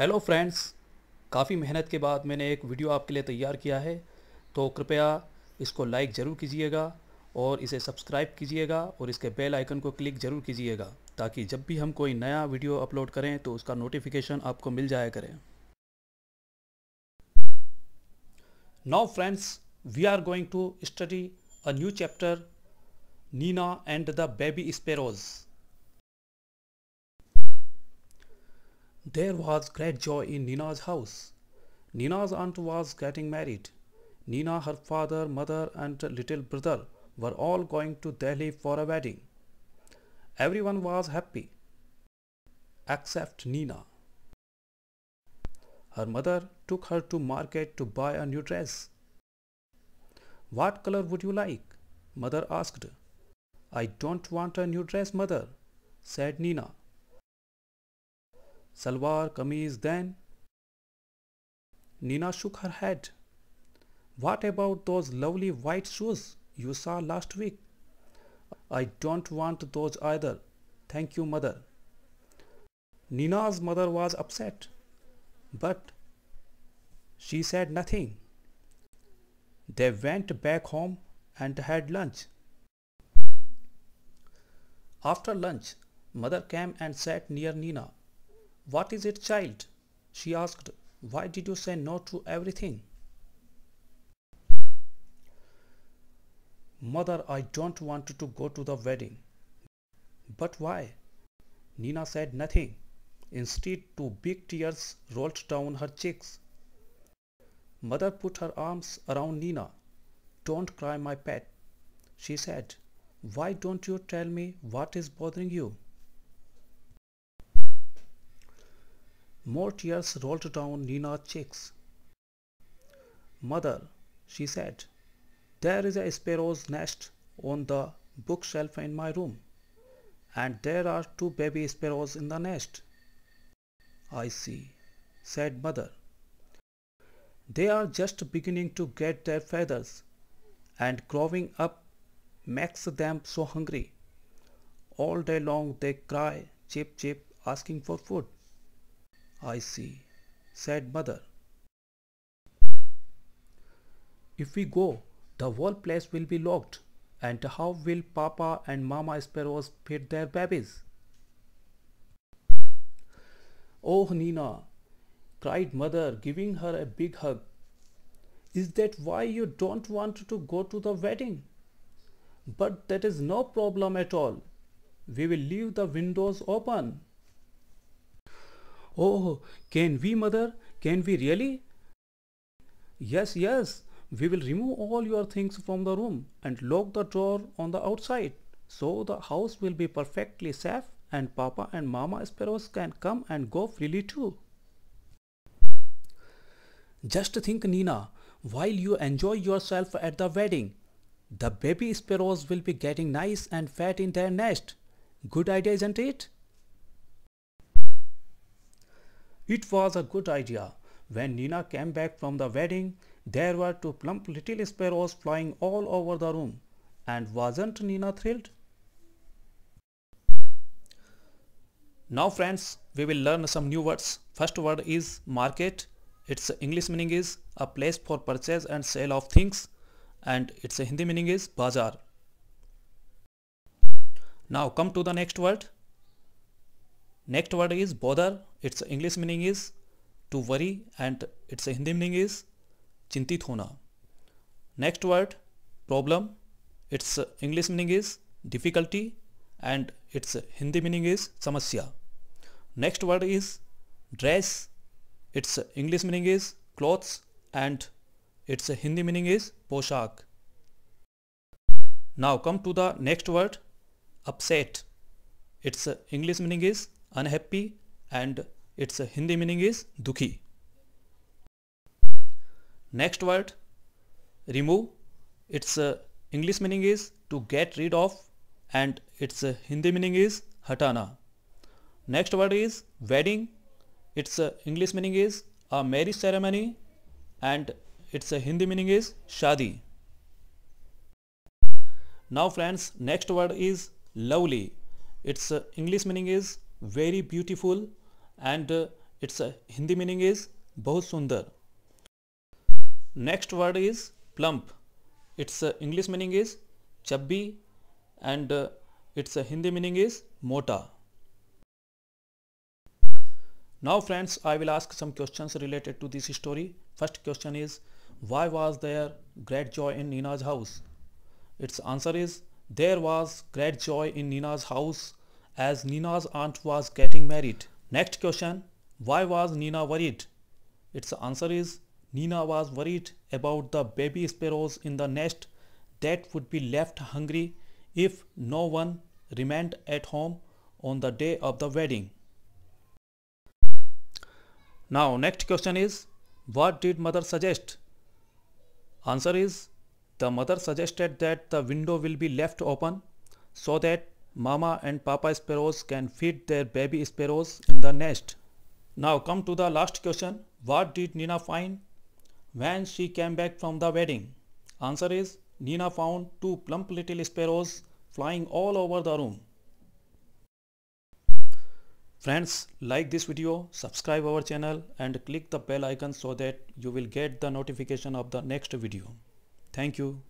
Hello friends काफ़ी मेहनत के बाद मैंने एक वीडियो आपके लिए तैयार किया है तो कृपया इसको लाइक ज़रूर कीजिएगा और इसे सब्सक्राइब कीजिएगा और इसके बेल आइकन को क्लिक ज़रूर कीजिएगा ताकि जब भी हम कोई नया वीडियो अपलोड करें तो उसका नोटिफिकेशन आपको मिल जाया करें now friends we are going to study a new chapter Neena and the baby sparrows There was great joy in Nina's house. Nina's aunt was getting married. Nina, her father, mother and little brother were all going to Delhi for a wedding. Everyone was happy except Nina. Her mother took her to market to buy a new dress. What color would you like? Mother asked. I don't want a new dress, mother, said Nina. Salwar kameez then? Nina shook her head. What about those lovely white shoes you saw last week? I don't want those either. Thank you, mother. Nina's mother was upset, but she said nothing. They went back home and had lunch. After lunch, mother came and sat near Nina. What is it, child? She asked. Why did you say no to everything? Mother, I don't want to go to the wedding. But why? Nina said nothing. Instead, two big tears rolled down her cheeks. Mother put her arms around Nina. Don't cry, my pet, she said. Why don't you tell me what is bothering you? More tears rolled down Nina's cheeks. Mother, she said, there is a sparrow's nest on the bookshelf in my room, and there are two baby sparrows in the nest. I see, said mother. They are just beginning to get their feathers, and growing up makes them so hungry. All day long they cry, chip chip, asking for food. I see, said mother. If we go, the whole place will be locked and how will Papa and Mama sparrows feed their babies? Oh Nina, cried mother giving her a big hug. Is that why you don't want to go to the wedding? But that is no problem at all. We will leave the windows open. Oh, can we, mother? Can we really? Yes, yes. We will remove all your things from the room and lock the door on the outside. So the house will be perfectly safe and Papa and Mama sparrows can come and go freely too. Just think Nina, while you enjoy yourself at the wedding, the baby sparrows will be getting nice and fat in their nest. Good idea isn't it? It was a good idea. When Nina came back from the wedding, there were two plump little sparrows flying all over the room. And wasn't Nina thrilled? Now friends, we will learn some new words. First word is market. Its English meaning is a place for purchase and sale of things and its Hindi meaning is bazaar. Now come to the next word. Next word is bother its English meaning is to worry and its Hindi meaning is chintit hona. Next word problem its English meaning is difficulty and its Hindi meaning is samasya. Next word is dress its English meaning is clothes and its Hindi meaning is poshak. Now come to the next word upset. Its English meaning is unhappy and its Hindi meaning is dukhi. Next word remove its uh, English meaning is to get rid of and its uh, Hindi meaning is hatana. Next word is wedding. Its uh, English meaning is a marriage ceremony and its Hindi meaning is shadi. Now friends next word is lovely. Its English meaning is very beautiful and uh, its uh, Hindi meaning is bahut sundar. Next word is plump. Its uh, English meaning is chubby and uh, its Hindi meaning is mota. Now friends, I will ask some questions related to this story. First question is, why was there great joy in Nina's house? Its answer is, there was great joy in Nina's house as Nina's aunt was getting married. Next question, why was Nina worried? Its answer is Nina was worried about the baby sparrows in the nest that would be left hungry if no one remained at home on the day of the wedding. Now next question is what did mother suggest? Answer is the mother suggested that the window will be left open so that Mama and Papa sparrows can feed their baby sparrows in the nest. Now come to the last question. What did Nina find when she came back from the wedding? Answer is Nina found two plump little sparrows flying all over the room. Friends, like this video, subscribe our channel and click the bell icon so that you will get the notification of the next video. Thank you.